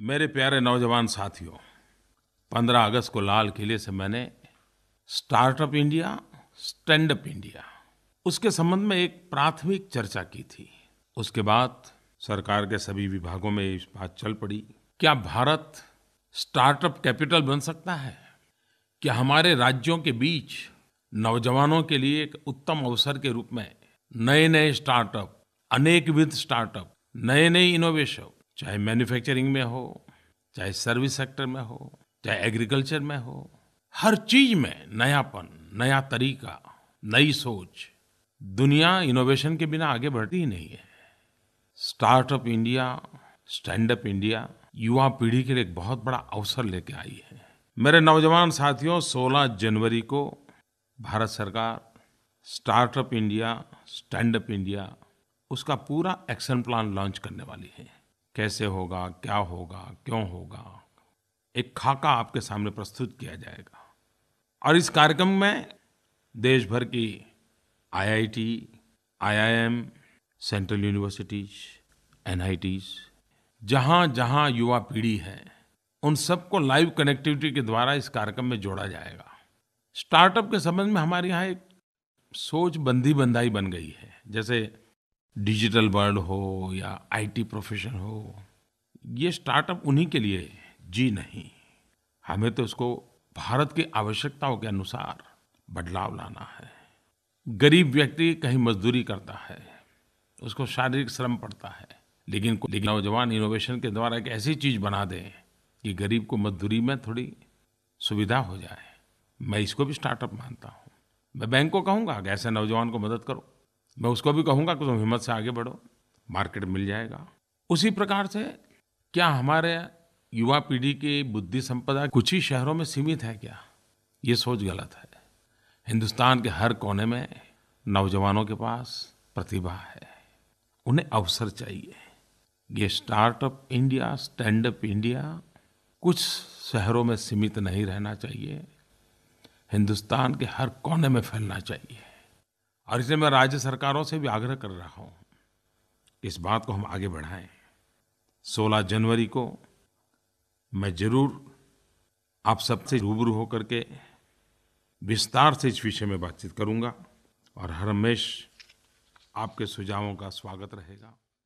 मेरे प्यारे नौजवान साथियों 15 अगस्त को लाल किले से मैंने startup India stand up India उसके संबंध में एक प्राथमिक चर्चा की थी उसके बाद सरकार के सभी विभागों में इस बात चल पड़ी क्या भारत स्टार्टअप कैपिटल बन सकता है क्या हमारे राज्यों के बीच नौजवानों के लिए एक उत्तम अवसर के रूप में नए नए स्टार्टअप अनेकविध स्टार्टअप नए नए इनोवेशन चाहे मैन्युफैक्चरिंग में हो चाहे सर्विस सेक्टर में हो चाहे एग्रीकल्चर में हो हर चीज में नयापन नया तरीका नई सोच दुनिया इनोवेशन के बिना आगे बढ़ती ही नहीं है startup India stand up India युवा पीढ़ी के लिए एक बहुत बड़ा अवसर लेके आई है मेरे नौजवान साथियों 16 जनवरी को भारत सरकार startup India stand up India उसका पूरा एक्शन प्लान लॉन्च करने वाली है कैसे होगा क्या होगा क्यों होगा एक खाका आपके सामने प्रस्तुत किया जाएगा और इस कार्यक्रम में देश भर की IIT, IIM, central universities NITs जहां जहां युवा पीढ़ी है उन सबको लाइव कनेक्टिविटी के द्वारा इस कार्यक्रम में जोड़ा जाएगा स्टार्टअप के संबंध में हमारे यहाँ एक सोच बंधी बंधाई बन गई है जैसे डिजिटल वर्ल्ड हो या आईटी प्रोफेशन हो ये स्टार्टअप उन्हीं के लिए जी नहीं हमें तो इसको भारत की आवश्यकताओं के अनुसार बदलाव लाना है गरीब व्यक्ति कहीं मजदूरी करता है उसको शारीरिक श्रम पड़ता है लेकिन लेकिन नौजवान इनोवेशन के द्वारा एक ऐसी चीज़ बना दें कि गरीब को मजदूरी में थोड़ी सुविधा हो जाए मैं इसको भी स्टार्टअप मानता हूँ मैं बैंक को कहूँगा कि ऐसे नौजवान को मदद करो मैं उसको भी कहूँगा कि तुम हिम्मत से आगे बढ़ो मार्केट मिल जाएगा उसी प्रकार से क्या हमारे युवा पीढ़ी की बुद्धि संपदा कुछ ही शहरों में सीमित है क्या ये सोच गलत है हिंदुस्तान के हर कोने में नौजवानों के पास प्रतिभा है उन्हें अवसर चाहिए ये startup India stand up India कुछ शहरों में सीमित नहीं रहना चाहिए हिंदुस्तान के हर कोने में फैलना चाहिए और इसलिए मैं राज्य सरकारों से भी आग्रह कर रहा हूँ इस बात को हम आगे बढ़ाएं 16 जनवरी को मैं जरूर आप सबसे रूबरू होकर के विस्तार से इस विषय में बातचीत करूंगा और हर हमेश आपके सुझावों का स्वागत रहेगा